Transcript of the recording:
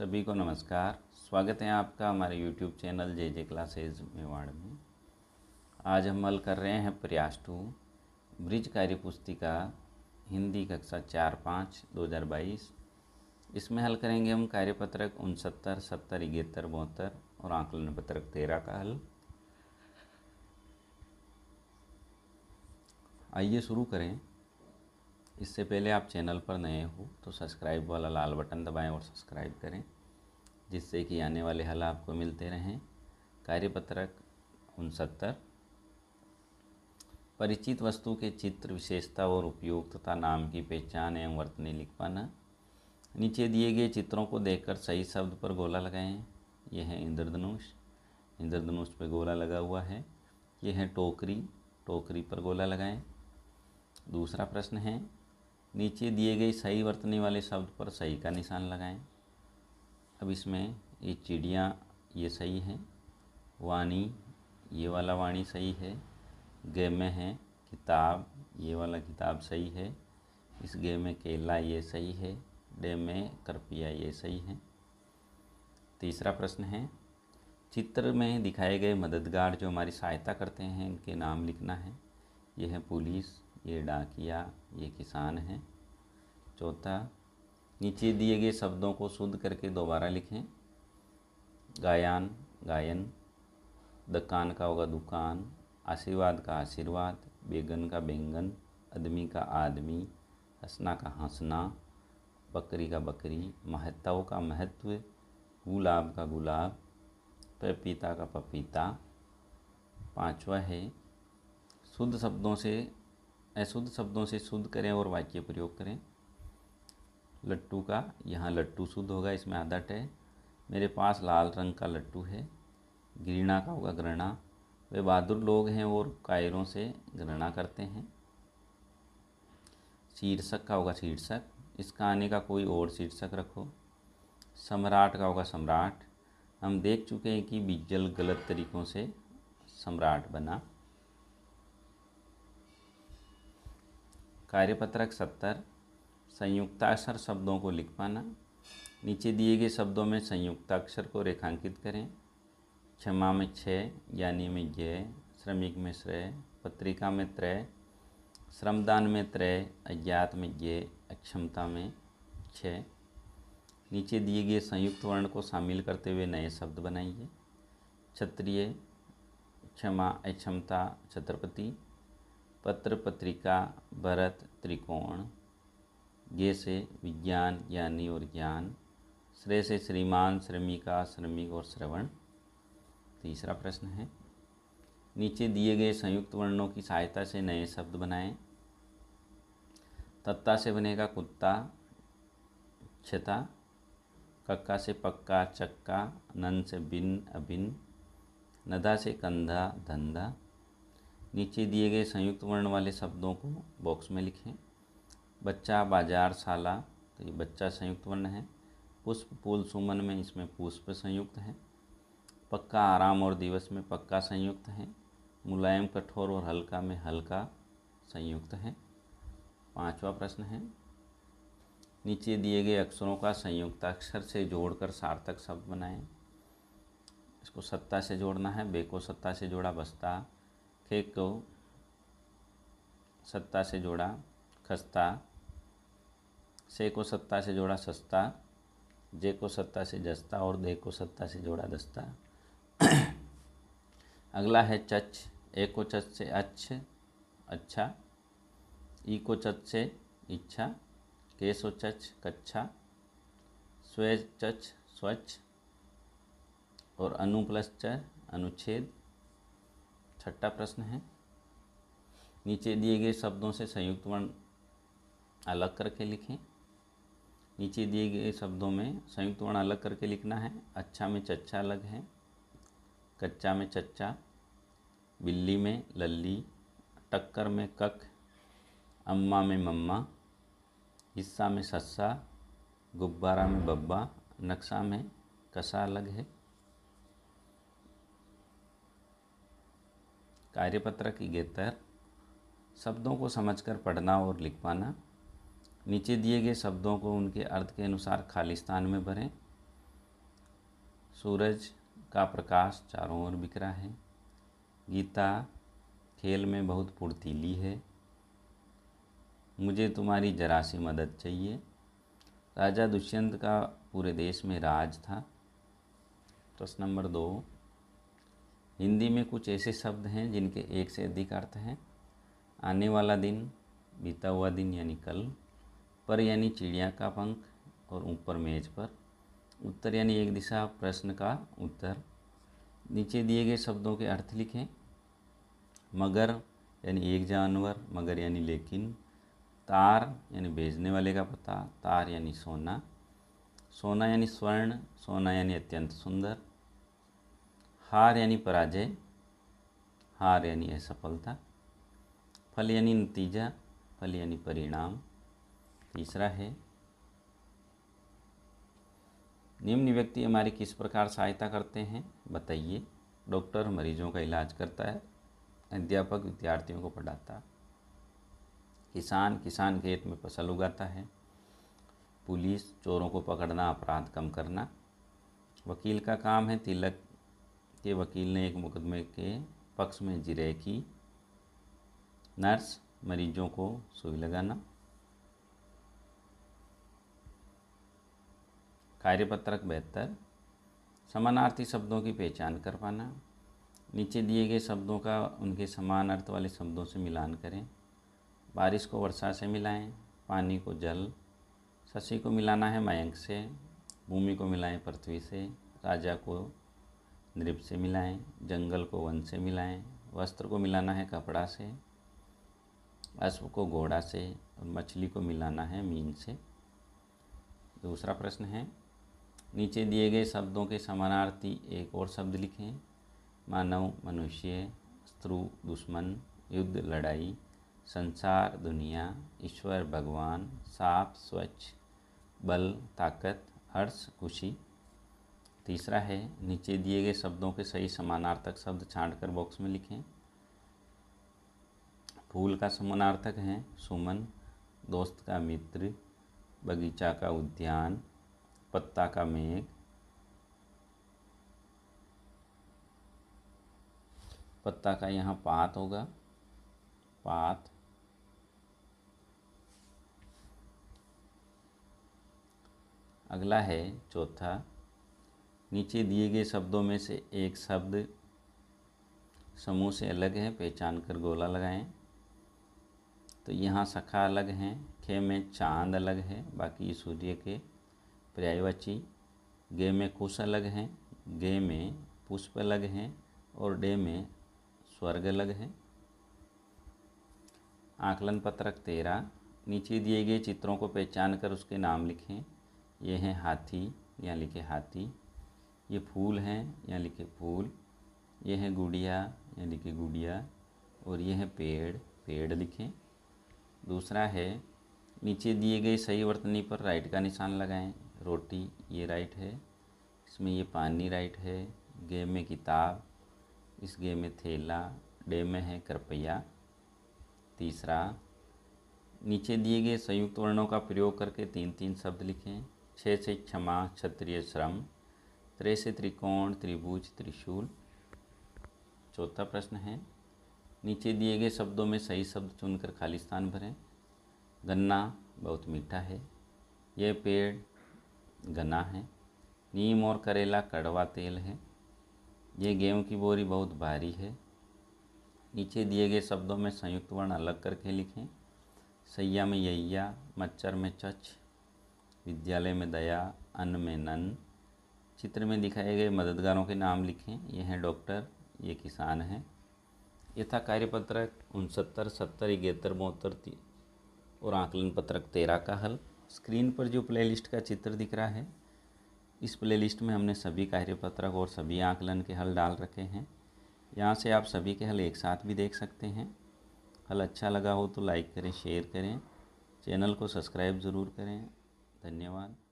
सभी को नमस्कार स्वागत है आपका हमारे YouTube channel J J classes Mewar में आज हम हल कर रहे हैं प्रयास टू ब्रिज कार्य पुस्तिका हिंदी कक्षा चार पाँच दो हज़ार बाईस इसमें हल करेंगे हम कार्यपत्रक उनसत्तर सत्तर इकहत्तर बहत्तर और आंकलन पत्रक तेरह का हल आइए शुरू करें इससे पहले आप चैनल पर नए हो तो सब्सक्राइब वाला लाल बटन दबाएं और सब्सक्राइब करें जिससे कि आने वाले हल आपको मिलते रहें कार्यपत्रक उनसत्तर परिचित वस्तु के चित्र विशेषता और उपयोग तथा नाम की पहचान एवं वर्तनी लिख पाना नीचे दिए गए चित्रों को देखकर सही शब्द पर गोला लगाएं यह है इंद्रधनुष इंद्रधनुष पर गोला लगा हुआ है यह है टोकरी टोकरी पर गोला लगाएं दूसरा प्रश्न है नीचे दिए गए सही वर्तनी वाले शब्द पर सही का निशान लगाएं अब इसमें ये चिड़िया ये सही है वाणी ये वाला वाणी सही है गे में है किताब ये वाला किताब सही है इस गे में केला ये सही है डे में करपिया ये सही है तीसरा प्रश्न है चित्र में दिखाए गए मददगार जो हमारी सहायता करते हैं इनके नाम लिखना है ये है पुलिस ये डाकिया ये किसान है चौथा नीचे दिए गए शब्दों को शुद्ध करके दोबारा लिखें गायन गायन दकान का होगा दुकान आशीर्वाद का आशीर्वाद बेगन का बैंगन आदमी का आदमी हंसना का हंसना बकरी का बकरी महत्व का महत्व गुलाब का गुलाब पपीता का पपीता पांचवा है शुद्ध शब्दों से अशुद्ध शब्दों से शुद्ध करें और वाक्य प्रयोग करें लट्टू का यहाँ लट्टू शुद्ध होगा इसमें आधा टय मेरे पास लाल रंग का लट्टू है घृणा का होगा घृणा वे बहादुर लोग हैं और कायरों से घृणा करते हैं शीर्षक का होगा शीर्षक इस कहानी का कोई और शीर्षक रखो सम्राट का होगा सम्राट हम देख चुके हैं कि बिजल गलत तरीक़ों से सम्राट बना कार्यपत्रक सत्तर संयुक्ताक्षर शब्दों को लिख पाना नीचे दिए गए शब्दों में संयुक्ताक्षर को रेखांकित करें क्षमा में छः ज्ञानी में ज्ञ श्रमिक में श्रेय पत्रिका में त्रय श्रमदान में त्रय अज्ञात में ज्ञ अक्षमता में क्षय नीचे दिए गए संयुक्त वर्ण को शामिल करते हुए नए शब्द बनाइए क्षत्रिय क्षमा अक्षमता छत्रपति पत्र पत्रिका भरत त्रिकोण ज्ञ से विज्ञान ज्ञानी और ज्ञान श्रेय से श्रीमान श्रमिका श्रमिक और श्रवण तीसरा प्रश्न है नीचे दिए गए संयुक्त वर्णों की सहायता से नए शब्द बनाएं तत्ता से बनेगा कुत्ता छता कक्का से पक्का चक्का नन से बिन अभिन नदा से कंधा धंधा नीचे दिए गए संयुक्त वर्ण वाले शब्दों को बॉक्स में लिखें बच्चा बाजार साला तो ये बच्चा संयुक्त वर्ण है पुष्प पुल सुमन में इसमें पुष्प संयुक्त है पक्का आराम और दिवस में पक्का संयुक्त है मुलायम कठोर और हल्का में हल्का संयुक्त है पांचवा प्रश्न है नीचे दिए गए अक्षरों का संयुक्त अक्षर से जोड़कर सार्थक शब्द बनाएं इसको सत्ता से जोड़ना है बे को सत्ता से जोड़ा बस्ता खे को सत्ता से जोड़ा खस्ता से को सत्ता से जोड़ा सस्ता जे को सत्ता से जस्ता और दे को सत्ता से जोड़ा दस्ता अगला है चच ए को चच से अच्छ अच्छा ई को चच से इच्छा के सो चच कच्छा स्वे चच स्वच्छ और अनु प्लस च अनुच्छेद छठा प्रश्न है नीचे दिए गए शब्दों से संयुक्त वर्ण अलग करके लिखें नीचे दिए गए शब्दों में संयुक्त वर्ण अलग करके लिखना है अच्छा में चच्चा अलग है कच्चा में चच्चा बिल्ली में लल्ली टक्कर में कक अम्मा में मम्मा हिस्सा में सस्सा गुब्बारा में बब्बा नक्शा में कसा अलग है कार्यपत्र की गेतर शब्दों को समझकर पढ़ना और लिख पाना नीचे दिए गए शब्दों को उनके अर्थ के अनुसार खाली स्थान में भरें सूरज का प्रकाश चारों ओर बिखरा है गीता खेल में बहुत फुर्तीली है मुझे तुम्हारी जरा सी मदद चाहिए राजा दुष्यंत का पूरे देश में राज था प्रश्न नंबर दो हिंदी में कुछ ऐसे शब्द हैं जिनके एक से अधिक अर्थ हैं आने वाला दिन बीता हुआ दिन यानी कल पर यानी चिड़िया का पंख और ऊपर मेज पर उत्तर यानी एक दिशा प्रश्न का उत्तर नीचे दिए गए शब्दों के अर्थ लिखें मगर यानी एक जानवर मगर यानी लेकिन तार यानी भेजने वाले का पता तार यानी सोना सोना यानी स्वर्ण सोना यानी अत्यंत सुंदर हार यानी पराजय हार यानी असफलता फल यानी नतीजा फल यानी परिणाम तीसरा है निम्न व्यक्ति हमारी किस प्रकार सहायता करते हैं बताइए डॉक्टर मरीजों का इलाज करता है अध्यापक विद्यार्थियों को पढ़ाता है किसान किसान खेत में फसल उगाता है पुलिस चोरों को पकड़ना अपराध कम करना वकील का काम है तिलक के वकील ने एक मुकदमे के पक्ष में जिरे की नर्स मरीजों को सुई लगाना कार्यपत्रक बेहतर समानार्थी शब्दों की पहचान कर पाना नीचे दिए गए शब्दों का उनके समान अर्थ वाले शब्दों से मिलान करें बारिश को वर्षा से मिलाएं पानी को जल शशि को मिलाना है मयंक से भूमि को मिलाएं पृथ्वी से राजा को नृप से मिलाएं जंगल को वन से मिलाएं वस्त्र को मिलाना है कपड़ा से अश्व को घोड़ा से और मछली को मिलाना है मीन से दूसरा प्रश्न है नीचे दिए गए शब्दों के समानार्थी एक और शब्द लिखें मानव मनुष्य शत्रु दुश्मन युद्ध लड़ाई संसार दुनिया ईश्वर भगवान साफ स्वच्छ बल ताकत हर्ष खुशी तीसरा है नीचे दिए गए शब्दों के सही समानार्थक शब्द छांटकर बॉक्स में लिखें फूल का समानार्थक है सुमन दोस्त का मित्र बगीचा का उद्यान पत्ता का मेघ पत्ता का यहाँ पात होगा पात अगला है चौथा नीचे दिए गए शब्दों में से एक शब्द समूह से अलग है पहचान कर गोला लगाएं तो यहाँ सखा अलग हैं खे में चांद अलग है बाकी सूर्य के पर्यायवाची गे में कुश अलग हैं गे में पुष्प अलग हैं और डे में स्वर्ग अलग हैं आकलन पत्रक तेरह नीचे दिए गए चित्रों को पहचान कर उसके नाम लिखें ये हैं हाथी यहाँ लिखे हाथी ये फूल हैं यहाँ लिखे फूल ये हैं गुड़िया यहाँ लिखे गुड़िया और ये हैं पेड़ पेड़ लिखें दूसरा है नीचे दिए गए सही वर्तनी पर राइट का निशान लगाएं रोटी ये राइट है इसमें ये पानी राइट है गे में किताब इस गे में थैला डे में है कृपया तीसरा नीचे दिए गए संयुक्त वर्णों का प्रयोग करके तीन तीन शब्द लिखें छः से क्षमा क्षत्रिय श्रम त्रे से त्रिकोण त्रिभुज त्रिशूल चौथा प्रश्न है नीचे दिए गए शब्दों में सही शब्द चुनकर खाली स्थान भरें गन्ना बहुत मीठा है यह पेड़ गन्ना है नीम और करेला कड़वा तेल है ये गेहूँ की बोरी बहुत भारी है नीचे दिए गए शब्दों में संयुक्त वर्ण अलग करके लिखें सैया में यैया मच्छर में चच विद्यालय में दया अन्न में नन चित्र में दिखाए गए मददगारों के नाम लिखें ये हैं डॉक्टर ये किसान हैं यथा कार्यपत्रक उनसत्तर सत्तर इकहत्तर बहत्तर और आकलन पत्रक तेरह का हल स्क्रीन पर जो प्लेलिस्ट का चित्र दिख रहा है इस प्लेलिस्ट में हमने सभी कार्यपत्रक और सभी आकलन के हल डाल रखे हैं यहाँ से आप सभी के हल एक साथ भी देख सकते हैं हल अच्छा लगा हो तो लाइक करें शेयर करें चैनल को सब्सक्राइब ज़रूर करें धन्यवाद